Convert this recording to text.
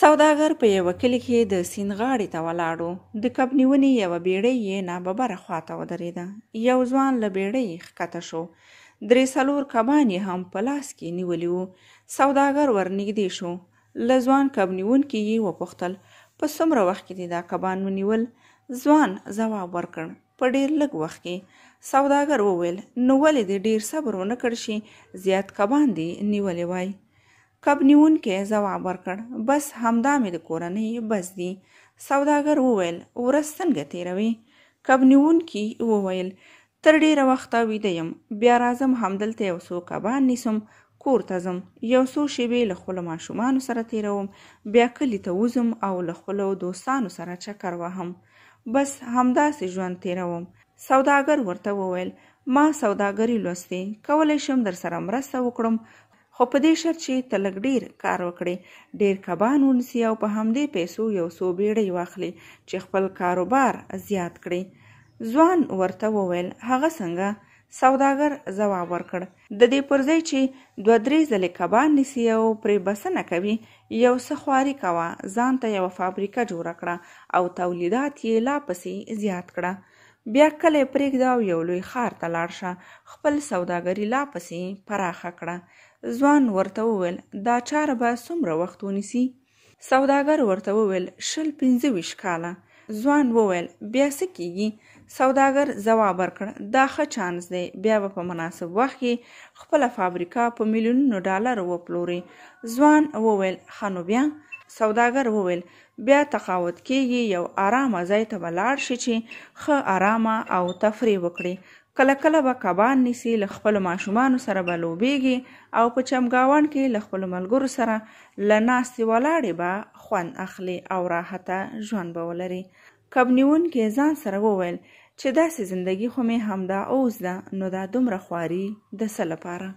سوداګر په یوه کلي کې د سیند غاړې ته ولاړ و د کب نیونې یوه بیړۍ یې ناببره خواته ودرېده یو ځوان له بیړۍ ښکته شو درې څلور کبان یې هم په لاس کې نیولي وو سوداګر ورنږدې شو له ځوان کب نیونکي یې وپوښتل په څومره وخت کې دې دا کبان ونیول ځوان ځواب ورکړ په ډیر لږ وخت کې سوداګر وویل نو ولې دې ډیر صبر ونه کړ شي زیات کبان دې نیولې وای کب نیونکې ځواب ورکړ بس همدا مې د کورنۍ بس دی سوداګر وویل ورځ څنګه تیروي کب نیونکي وویل تر ډیره وخته ویده یم بیا راځم همدلته یو څو کبان نیسم کور ته ځم یو څو شیبې له خپلو ماشومانو سره تیروم بیا کلي ته وزم او له خپلو دوستانو سره چکر وهم بس همداسې ژوند تیروم سوداګر ورته وویل ما سوداګری لوستې کولی شم در سره مرسته وکړم خو په دې شرط چې ته لږ ډیر کار وکړې ډیر کبان ونیسي او په همدې پیسو یو څو بیړۍ واخلې چې خپل کاروبار زیات کړي ځوان ورته وویل هغه څنګه سوداګر ځواب ورکړ د دې پرځای چې دوه درې ځلې کبان نیسي او پرې بسنه کوي یو څه خواري کوه ځان ته یو فابریکه جوړ کړه او تولیدات یې لا پسې زیات کړه بیا کلی پرېږده او یو لوی ښار ته لاړ شه خپل سوداګري لا پسې پراخه کړه ځوان ورته وویل دا چاره به څومره وخت ونیسي سوداګر ورته وویل شل پنځه ویشت کاله ځوان وویل بیا څه کیږي سوداګر ځواب ورکړ دا ښه چانس دی بیا به په مناسب وخت کې خپله فابریکه په میلیونونو ډالر وپلوري ځوان وویل ښه نو بیا سوداګر وویل بیا تقاعد کیږي یو آرامه ځای ته ولاړ شي چې ښه آرامه او تفریح وکړي کله کله به کبان نیسي له خپل ماشومان سره به لوبيږي او په چمګاون کې له خپل ملګرو سره لناستي ولاړې به خوند اخلي او راحته ژوند به ولري کب نیون کې ځان سره وویل چې داسې زندگی خو مې همدا اوس ده نو دا دومره خواري د څه لپاره